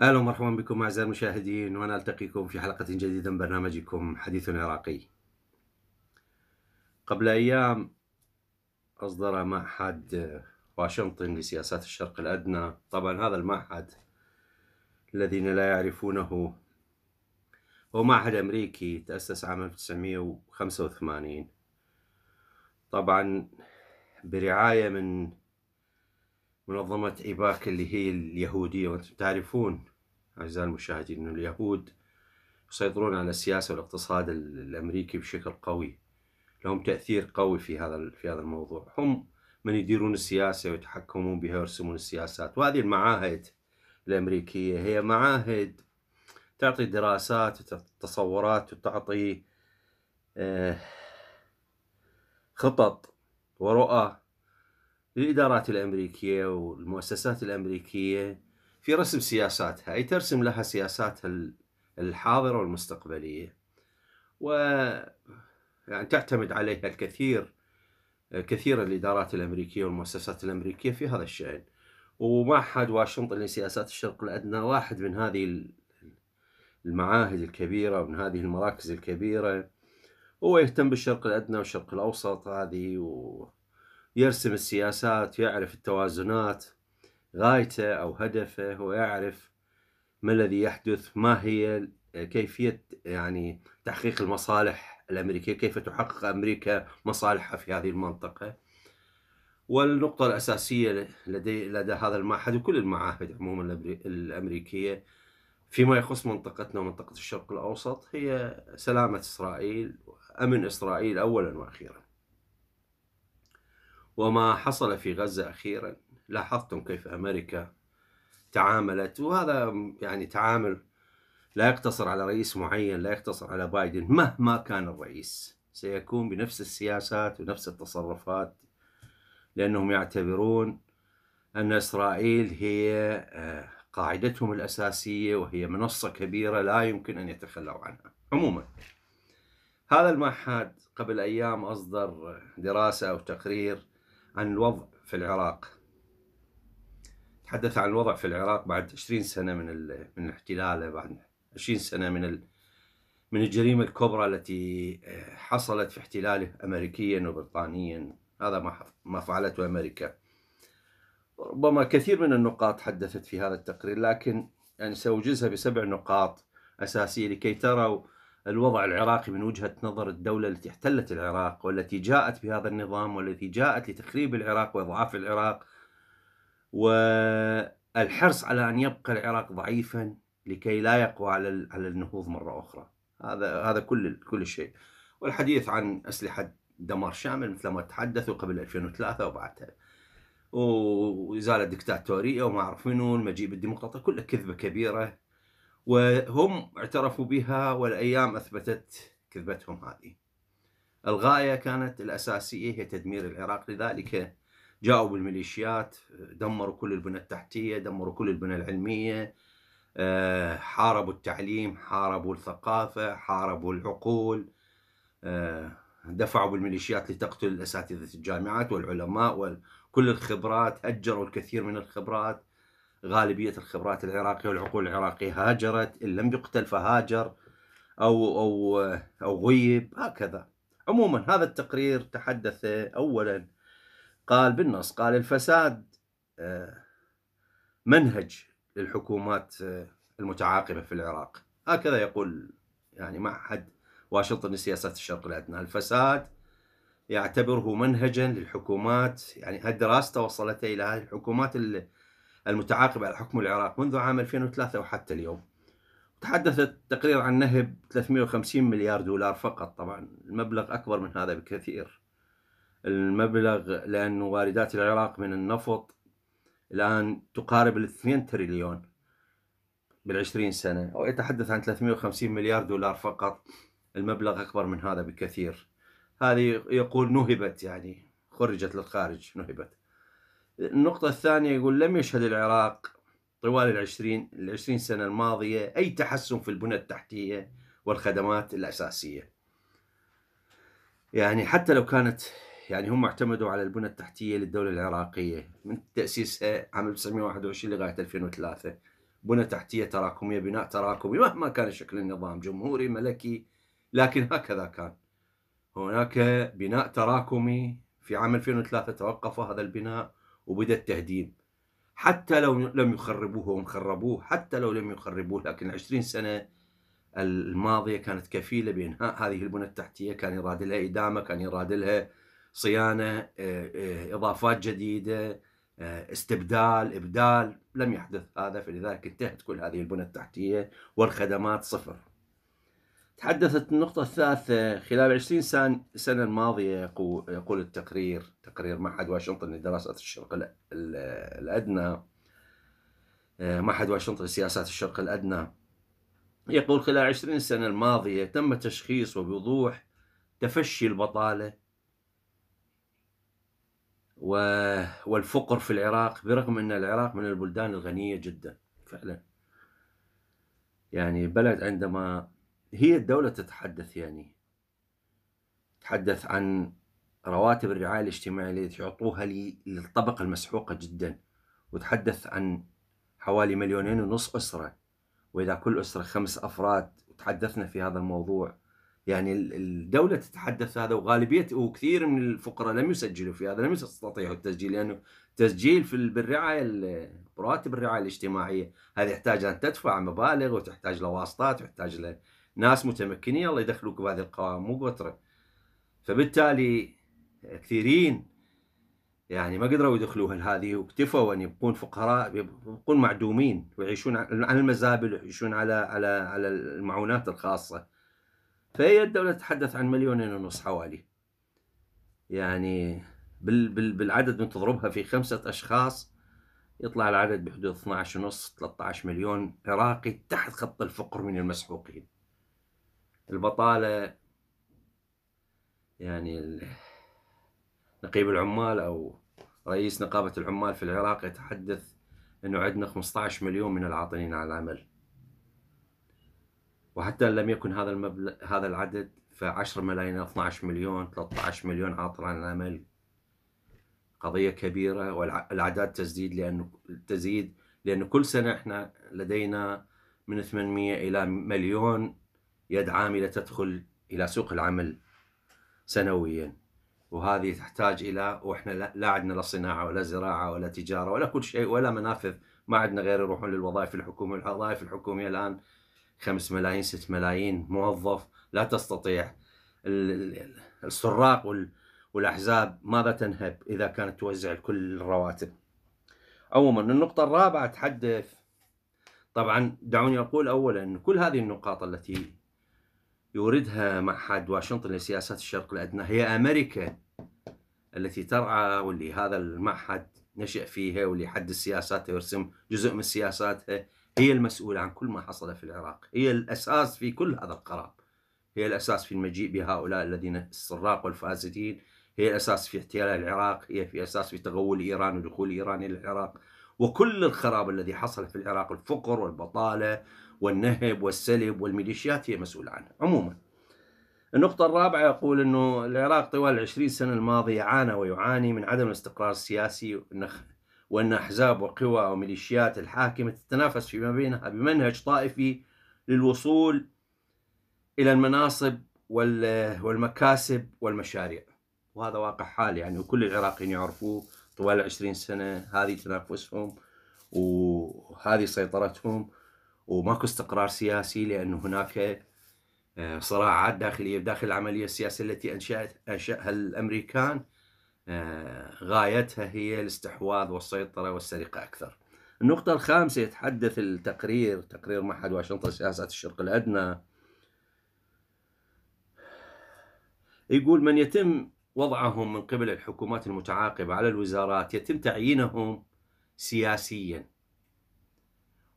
اهلا ومرحبا بكم اعزائي المشاهدين وانا التقيكم في حلقه جديده من برنامجكم حديث عراقي. قبل ايام اصدر معهد واشنطن لسياسات الشرق الأدنى طبعا هذا المعهد الذين لا يعرفونه هو معهد أمريكي تأسس عام 1985 طبعا برعاية من منظمة إيباك اللي هي اليهودية وأنتم تعرفون أعزائي المشاهدين أن اليهود يسيطرون على السياسة والاقتصاد الأمريكي بشكل قوي لهم تأثير قوي في هذا في هذا الموضوع هم من يديرون السياسة ويتحكمون بها ويرسمون السياسات وهذه المعاهد الأمريكية هي معاهد تعطي دراسات وتعطي تصورات وتعطي آه، خطط ورؤى للإدارات الأمريكية والمؤسسات الأمريكية في رسم سياساتها أي ترسم لها سياساتها الحاضرة والمستقبلية و يعني تعتمد عليها الكثير كثيرة الإدارات الأمريكية والمؤسسات الأمريكية في هذا الشأن ومعهد واشنطن لسياسات الشرق الأدنى واحد من هذه المعاهد الكبيرة ومن هذه المراكز الكبيرة هو يهتم بالشرق الأدنى والشرق الأوسط هذه ويرسم السياسات يعرف التوازنات غايته أو هدفه هو يعرف ما الذي يحدث ما هي كيفية يعني تحقيق المصالح الأمريكية كيف تحقق أمريكا مصالحها في هذه المنطقة والنقطة الأساسية لدي لدى هذا المعهد وكل المعاهد عموما الأمريكية فيما يخص منطقتنا ومنطقة الشرق الأوسط هي سلامة إسرائيل أمن إسرائيل أولا وأخيرا وما حصل في غزة أخيرا لاحظتم كيف أمريكا تعاملت وهذا يعني تعامل لا يقتصر على رئيس معين لا يقتصر على بايدن مهما كان الرئيس سيكون بنفس السياسات ونفس التصرفات لأنهم يعتبرون أن إسرائيل هي آه، قاعدتهم الأساسية وهي منصة كبيرة لا يمكن أن يتخلوا عنها عموما هذا المعهد قبل أيام أصدر دراسة أو تقرير عن الوضع في العراق تحدث عن الوضع في العراق بعد 20 سنة من من احتلاله بعد 20 سنة من من الجريمة الكبرى التي آه، حصلت في احتلاله أمريكيا وبريطانيا هذا ما ما فعلته أمريكا ربما كثير من النقاط حدثت في هذا التقرير لكن يعني سأوجزها بسبع نقاط أساسية لكي تروا الوضع العراقي من وجهة نظر الدولة التي احتلت العراق والتي جاءت بهذا النظام والتي جاءت لتخريب العراق وإضعاف العراق والحرص على أن يبقى العراق ضعيفا لكي لا يقوى على على النهوض مرة أخرى هذا هذا كل كل شيء والحديث عن أسلحة دمار شامل مثل ما تحدثوا قبل 2003 وبعدها وإزالة دكتاتورية وما أعرف منو المجيء بالديمقراطية كلها كذبة كبيرة وهم اعترفوا بها والأيام أثبتت كذبتهم هذه الغاية كانت الأساسية هي تدمير العراق لذلك جاءوا بالميليشيات دمروا كل البنى التحتية دمروا كل البنى العلمية آه، حاربوا التعليم حاربوا الثقافة حاربوا العقول آه، دفعوا بالميليشيات لتقتل أساتذة الجامعات والعلماء وكل الخبرات هجروا الكثير من الخبرات غالبية الخبرات العراقية والعقول العراقية هاجرت إن لم يقتل فهاجر أو, أو, أو غيب هكذا عموما هذا التقرير تحدث أولا قال بالنص قال الفساد آه، منهج للحكومات آه، المتعاقبة في العراق هكذا يقول يعني معهد واشنطن لسياسات الشرق الأدنى الفساد يعتبره منهجا للحكومات يعني هالدراسة توصلت إلى هذه الحكومات المتعاقبة على حكم العراق منذ عام 2003 وحتى اليوم تحدث التقرير عن نهب 350 مليار دولار فقط طبعا المبلغ أكبر من هذا بكثير المبلغ لأن واردات العراق من النفط الآن تقارب ال 2 تريليون بالعشرين سنة أو يتحدث عن 350 مليار دولار فقط المبلغ أكبر من هذا بكثير هذه يقول نهبت يعني خرجت للخارج نهبت النقطة الثانية يقول لم يشهد العراق طوال العشرين العشرين سنة الماضية أي تحسن في البنى التحتية والخدمات الأساسية يعني حتى لو كانت يعني هم اعتمدوا على البنى التحتية للدولة العراقية من تأسيسها عام 1921 لغاية 2003 بنى تحتية تراكمية بناء تراكمي مهما كان شكل النظام جمهوري ملكي لكن هكذا كان هناك بناء تراكمي في عام 2003 توقف هذا البناء وبدأ التهديم حتى لو لم يخربوه هم خربوه حتى لو لم يخربوه لكن 20 سنة الماضية كانت كفيلة بإنهاء هذه البنى التحتية كان يراد لها إدامة كان يراد لها صيانه آه، آه، اضافات جديده آه، استبدال ابدال لم يحدث هذا فلذلك انتهت كل هذه البنى التحتيه والخدمات صفر تحدثت النقطة الثالثة خلال 20 سنة السنة الماضية يقول التقرير تقرير معهد واشنطن لدراسات الشرق الأدنى معهد واشنطن لسياسات الشرق الأدنى يقول خلال 20 سنة الماضية تم تشخيص وبوضوح تفشي البطالة والفقر في العراق برغم أن العراق من البلدان الغنية جدا فعلا يعني بلد عندما هي الدولة تتحدث يعني تحدث عن رواتب الرعاية الاجتماعية التي يعطوها للطبقة المسحوقة جدا وتحدث عن حوالي مليونين ونص أسرة وإذا كل أسرة خمس أفراد وتحدثنا في هذا الموضوع يعني الدولة تتحدث هذا وغالبية وكثير من الفقراء لم يسجلوا في هذا لم يستطيعوا التسجيل لأنه تسجيل في بالرعاية رواتب الرعاية الاجتماعية هذه يحتاج أن تدفع مبالغ وتحتاج لواسطات وتحتاج لناس متمكنين الله يدخلوك بهذه القوائم مو قطرة فبالتالي كثيرين يعني ما قدروا يدخلوها هذه واكتفوا ان يبقون فقراء يبقون معدومين ويعيشون على المزابل ويعيشون على على على المعونات الخاصه. فهي الدولة تتحدث عن مليونين ونص حوالي يعني بالعدد من تضربها في خمسة أشخاص يطلع العدد بحدود 12 ونص 13 مليون عراقي تحت خط الفقر من المسحوقين البطالة يعني نقيب العمال أو رئيس نقابة العمال في العراق يتحدث أنه عندنا 15 مليون من العاطلين عن العمل وحتى لم يكن هذا المبلغ هذا العدد ف10 ملايين 12 مليون 13 مليون عاطل عن العمل قضيه كبيره والاعداد تزيد لانه تزيد لانه كل سنه احنا لدينا من 800 الى مليون يد عامله تدخل الى سوق العمل سنويا وهذه تحتاج الى واحنا لا عندنا لا صناعه ولا زراعه ولا تجاره ولا كل شيء ولا منافذ ما عندنا غير يروحون للوظائف الحكوميه، الوظائف الحكوميه الان 5 ملايين 6 ملايين موظف لا تستطيع السراق والاحزاب ماذا تنهب اذا كانت توزع كل الرواتب عموما النقطه الرابعه تحدث طبعا دعوني اقول اولا ان كل هذه النقاط التي يوردها معهد واشنطن لسياسات الشرق الادنى هي امريكا التي ترعى واللي هذا المعهد نشأ فيها واللي يحدد سياساته ويرسم جزء من سياساتها هي المسؤولة عن كل ما حصل في العراق هي الأساس في كل هذا القرار هي الأساس في المجيء بهؤلاء الذين السراق والفاسدين هي الأساس في احتلال العراق هي في أساس في تغول إيران ودخول إيران إلى العراق وكل الخراب الذي حصل في العراق الفقر والبطالة والنهب والسلب والميليشيات هي مسؤولة عنه عموما النقطة الرابعة يقول أنه العراق طوال العشرين سنة الماضية عانى ويعاني من عدم الاستقرار السياسي وأن أحزاب وقوى وميليشيات الحاكمة تتنافس فيما بينها بمنهج طائفي للوصول إلى المناصب والمكاسب والمشاريع وهذا واقع حال يعني وكل العراقيين يعرفوه طوال عشرين سنة هذه تنافسهم وهذه سيطرتهم وماكو استقرار سياسي لأن هناك آه، صراعات داخلية داخل العملية السياسية التي أنشأت أنشأها الأمريكان آه، غايتها هي الاستحواذ والسيطرة والسرقة أكثر النقطة الخامسة يتحدث التقرير تقرير معهد واشنطن سياسة الشرق الأدنى يقول من يتم وضعهم من قبل الحكومات المتعاقبة على الوزارات يتم تعيينهم سياسيا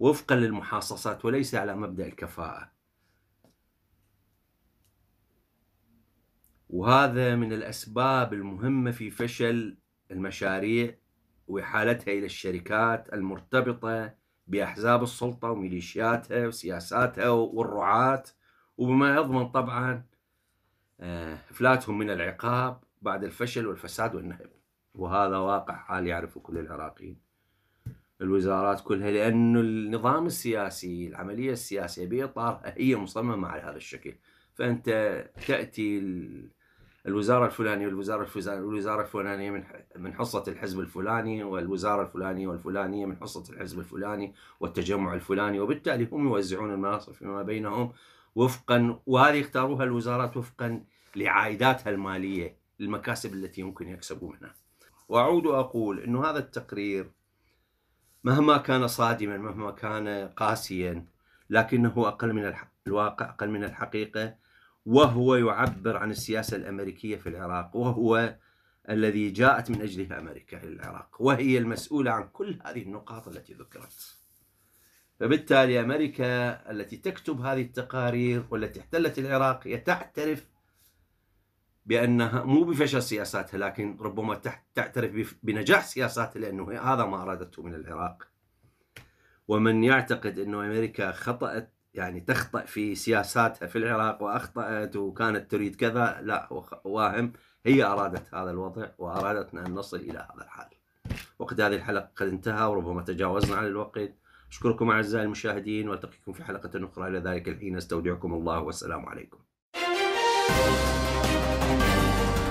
وفقا للمحاصصات وليس على مبدأ الكفاءة وهذا من الأسباب المهمة في فشل المشاريع وإحالتها إلى الشركات المرتبطة بأحزاب السلطة وميليشياتها وسياساتها والرعاة وبما يضمن طبعا آه، إفلاتهم من العقاب بعد الفشل والفساد والنهب وهذا واقع حال يعرفه كل العراقيين الوزارات كلها لأن النظام السياسي العملية السياسية بإطارها هي مصممة على هذا الشكل فأنت تأتي الوزاره الفلانيه والوزاره الفلانيه والوزاره الفلانيه من من حصه الحزب الفلاني والوزاره الفلانيه والفلانيه من حصه الحزب الفلاني والتجمع الفلاني وبالتالي هم يوزعون المناصب فيما بينهم وفقا وهذه يختاروها الوزارات وفقا لعائداتها الماليه المكاسب التي يمكن يكسبونها. واعود واقول انه هذا التقرير مهما كان صادما مهما كان قاسيا لكنه اقل من الواقع اقل من الحقيقه وهو يعبر عن السياسة الأمريكية في العراق وهو الذي جاءت من أجله أمريكا إلى العراق وهي المسؤولة عن كل هذه النقاط التي ذكرت فبالتالي أمريكا التي تكتب هذه التقارير والتي احتلت العراق هي تعترف بأنها مو بفشل سياساتها لكن ربما تعترف بنجاح سياساتها لأنه هذا ما أرادته من العراق ومن يعتقد أن أمريكا خطأت يعني تخطا في سياساتها في العراق واخطات وكانت تريد كذا لا واهم هي ارادت هذا الوضع وارادتنا ان نصل الى هذا الحال. وقت هذه الحلقه قد انتهى وربما تجاوزنا عن الوقت. اشكركم اعزائي المشاهدين والتقيكم في حلقه اخرى الى ذلك الحين استودعكم الله والسلام عليكم.